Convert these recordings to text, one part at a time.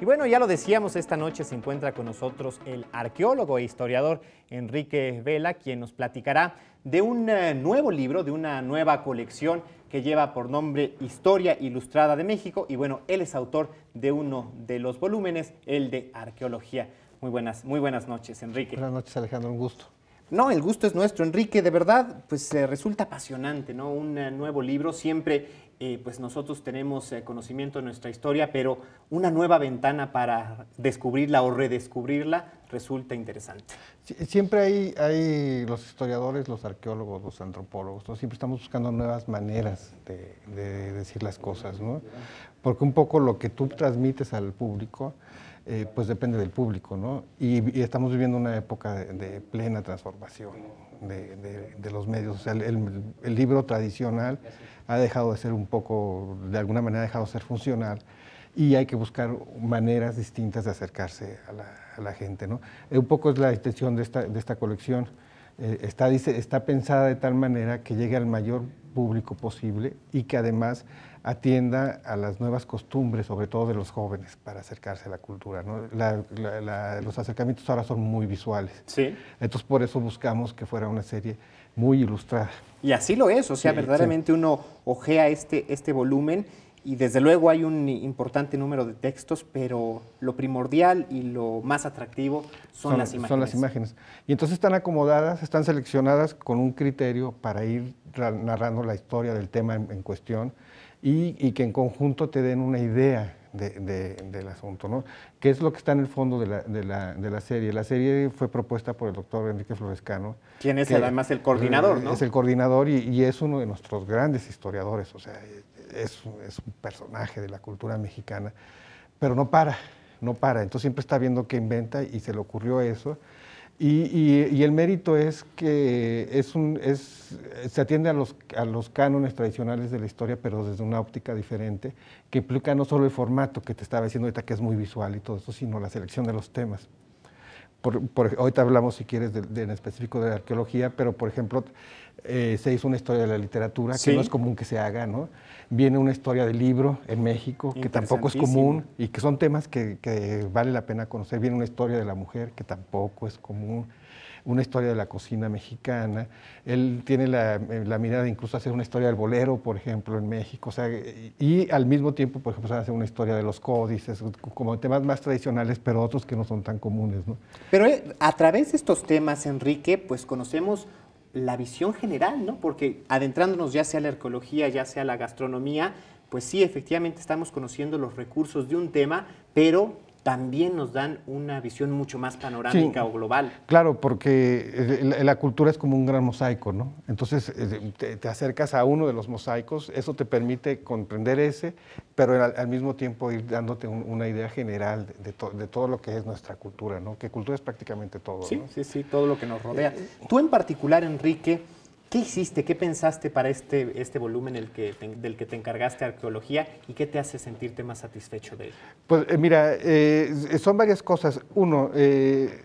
Y bueno, ya lo decíamos, esta noche se encuentra con nosotros el arqueólogo e historiador Enrique Vela, quien nos platicará de un eh, nuevo libro, de una nueva colección que lleva por nombre Historia Ilustrada de México. Y bueno, él es autor de uno de los volúmenes, el de Arqueología. Muy buenas, muy buenas noches, Enrique. Buenas noches, Alejandro, un gusto. No, el gusto es nuestro, Enrique. De verdad, pues se eh, resulta apasionante, ¿no? Un eh, nuevo libro. Siempre, eh, pues nosotros tenemos conocimiento de nuestra historia, pero una nueva ventana para descubrirla o redescubrirla resulta interesante. siempre hay, hay, los historiadores, los arqueólogos, los antropólogos, siempre estamos buscando nuevas maneras de, de decir las cosas, ¿no? Porque un poco lo que tú transmites al público eh, pues depende del público, ¿no? Y, estamos viviendo una época de, plena transformación de, los medios. O sea, el, libro tradicional ha dejado de ser un poco, de alguna manera ha dejado de ser funcional y hay que buscar maneras distintas de acercarse a la, gente, ¿no? Eh, un poco es la intención de esta, colección. Eh, está, está pensada de tal manera que llegue al mayor público posible y que además atienda a las nuevas costumbres, sobre todo de los jóvenes, para acercarse a la cultura. los acercamientos ahora son muy visuales. Sí. Entonces, por eso buscamos que fuera una serie muy ilustrada. Y así lo es, o sea, verdaderamente uno ojea este, este volumen y desde luego hay un importante número de textos, pero lo primordial y lo más atractivo son, las imágenes. Son las imágenes. Y entonces están acomodadas, están seleccionadas con un criterio para ir narrando la historia del tema en, cuestión y, que en conjunto te den una idea del asunto, ¿no? ¿Qué es lo que está en el fondo de la, de la, serie. La serie fue propuesta por el doctor Enrique Florescano. ¿Quién es además el coordinador, ¿no? Es el coordinador y, y, es uno de nuestros grandes historiadores, o sea, es, es un personaje de la cultura mexicana, pero no para, no para. Entonces siempre está viendo qué inventa y se le ocurrió eso. Y, el mérito es que se atiende a los, a los cánones tradicionales de la historia, pero desde una óptica diferente, que implica no solo el formato que te estaba diciendo ahorita, que es muy visual y todo eso, sino la selección de los temas por, te ahorita hablamos, si quieres, en específico de arqueología, pero por ejemplo, eh, se hizo una historia de la literatura, que no es común que se haga, ¿no? Viene una historia del libro en México, que tampoco es común y que son temas que, vale la pena conocer. Viene una historia de la mujer, que tampoco es común una historia de la cocina mexicana, él tiene la, eh, mirada de incluso hacer una historia del bolero, por ejemplo, en México, y al mismo tiempo, por ejemplo, hacer una historia de los códices, como temas más tradicionales, pero otros que no son tan comunes. Pero eh, a través de estos temas, Enrique, pues conocemos la visión general, ¿no? Porque adentrándonos ya sea la arqueología, ya sea la gastronomía, pues sí, efectivamente estamos conociendo los recursos de un tema, pero también nos dan una visión mucho más panorámica o global. Claro, porque eh, la cultura es como un gran mosaico, ¿no? Entonces eh, te, acercas a uno de los mosaicos, eso te permite comprender ese, pero al, mismo tiempo ir dándote una idea general de, todo lo que es nuestra cultura, ¿no? Que cultura es prácticamente todo. Sí, sí, sí, todo lo que nos rodea. Eh, Tú en particular, Enrique, ¿Qué hiciste? ¿Qué pensaste para este, este volumen del que te encargaste arqueología y qué te hace sentirte más satisfecho de él? Pues eh, mira, eh, son varias cosas. Uno, eh,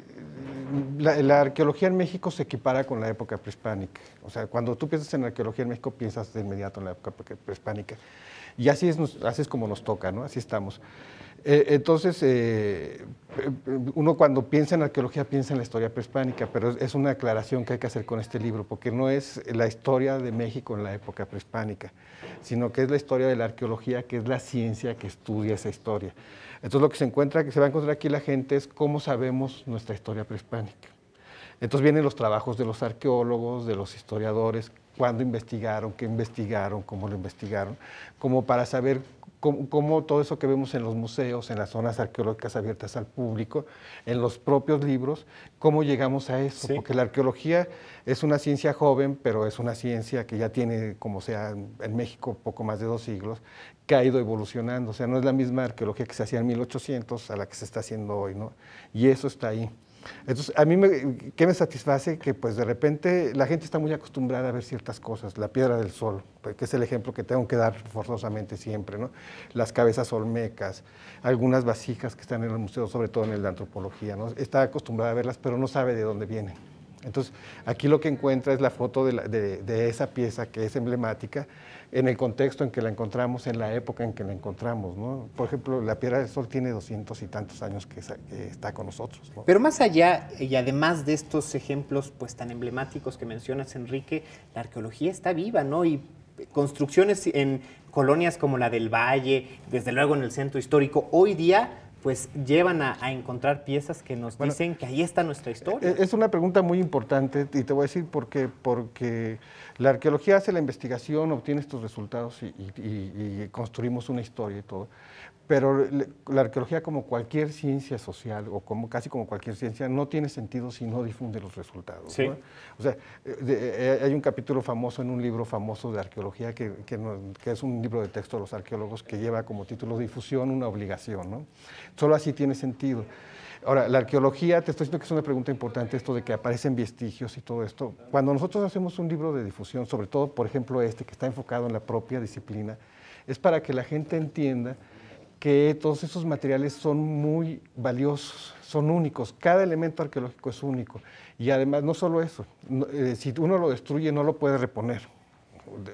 la, la, arqueología en México se equipara con la época prehispánica. O sea, cuando tú piensas en arqueología en México, piensas de inmediato en la época prehispánica. Y así es, así como nos toca, ¿no? Así estamos. Eh, entonces, eh, eh, uno cuando piensa en arqueología piensa en la historia prehispánica, pero es una aclaración que hay que hacer con este libro, porque no es la historia de México en la época prehispánica, sino que es la historia de la arqueología, que es la ciencia que estudia esa historia. Entonces, lo que se encuentra, que se va a encontrar aquí la gente es cómo sabemos nuestra historia prehispánica. Entonces vienen los trabajos de los arqueólogos, de los historiadores, cuándo investigaron, qué investigaron, cómo lo investigaron, como para saber cómo, todo eso que vemos en los museos, en las zonas arqueológicas abiertas al público, en los propios libros, cómo llegamos a eso. Porque la arqueología es una ciencia joven, pero es una ciencia que ya tiene, como sea en México, poco más de dos siglos, que ha ido evolucionando. O sea, no es la misma arqueología que se hacía en 1800 a la que se está haciendo hoy, ¿no? Y eso está ahí. Entonces, a mí, me, ¿qué me satisface? Que pues de repente la gente está muy acostumbrada a ver ciertas cosas, la piedra del sol, pues, que es el ejemplo que tengo que dar forzosamente siempre, ¿no? Las cabezas olmecas, algunas vasijas que están en el museo, sobre todo en el de antropología, ¿no? Está acostumbrada a verlas, pero no sabe de dónde vienen. Entonces, aquí lo que encuentra es la foto de, esa pieza que es emblemática en el contexto en que la encontramos, en la época en que la encontramos. ¿no? Por ejemplo, la Piedra del Sol tiene doscientos y tantos años que, está con nosotros. Pero más allá, y además de estos ejemplos pues, tan emblemáticos que mencionas, Enrique, la arqueología está viva, ¿no? Y construcciones en colonias como la del Valle, desde luego en el centro histórico, hoy día pues llevan a, encontrar piezas que nos dicen que ahí está nuestra historia. E-, es una pregunta muy importante y te voy a decir por qué. Porque la arqueología hace la investigación, obtiene estos resultados y, y construimos una historia y todo. Pero la arqueología, como cualquier ciencia social o como casi como cualquier ciencia, no tiene sentido si no difunde los resultados. O sea, eh, eh, hay un capítulo famoso en un libro famoso de arqueología que, es un libro de texto de los arqueólogos que lleva como título difusión una obligación. ¿no? Solo así tiene sentido. Ahora, la arqueología, te estoy diciendo que es una pregunta importante esto de que aparecen vestigios y todo esto. Cuando nosotros hacemos un libro de difusión, sobre todo, por ejemplo, este que está enfocado en la propia disciplina, es para que la gente entienda que todos esos materiales son muy valiosos, son únicos, cada elemento arqueológico es único. Y además, no solo eso, eh, si uno lo destruye no lo puede reponer.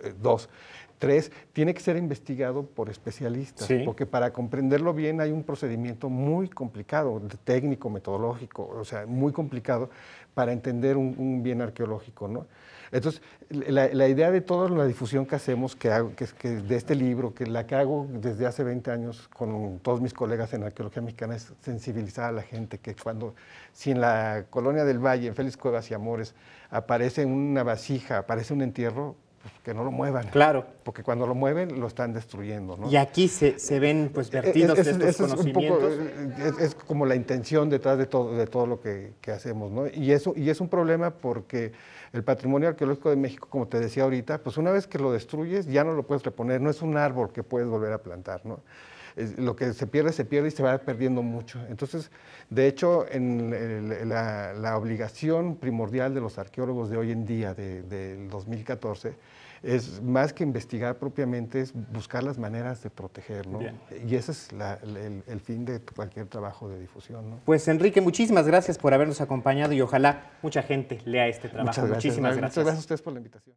Eh, dos. Tres, tiene que ser investigado por especialistas, porque para comprenderlo bien hay un procedimiento muy complicado, técnico, metodológico, o sea, muy complicado para entender un, un bien arqueológico, ¿no? Entonces, la, idea de toda la difusión que hacemos, que, de este libro, que la que hago desde hace 20 años con todos mis colegas en arqueología mexicana, es sensibilizar a la gente que cuando, si en la colonia del Valle, en Félix Cuevas y Amores, aparece una vasija, aparece un entierro, que no lo muevan. Claro. Porque cuando lo mueven, lo están destruyendo. ¿no? Y aquí se, se ven pues eh, vertidos es, estos conocimientos. Eh, es, como la intención detrás de todo, de todo lo que, que, hacemos. ¿no? Y, eso, y es un problema porque el patrimonio arqueológico de México, como te decía ahorita, pues una vez que lo destruyes, ya no lo puedes reponer. No es un árbol que puedes volver a plantar. ¿no? lo que se pierde, se pierde y se va perdiendo mucho. Entonces, de hecho, en la, obligación primordial de los arqueólogos de hoy en día, del 2014, es más que investigar propiamente, es buscar las maneras de proteger, Y ese es el, fin de cualquier trabajo de difusión, Pues Enrique, muchísimas gracias por habernos acompañado y ojalá mucha gente lea este trabajo. Muchísimas gracias. Muchas gracias a ustedes por la invitación.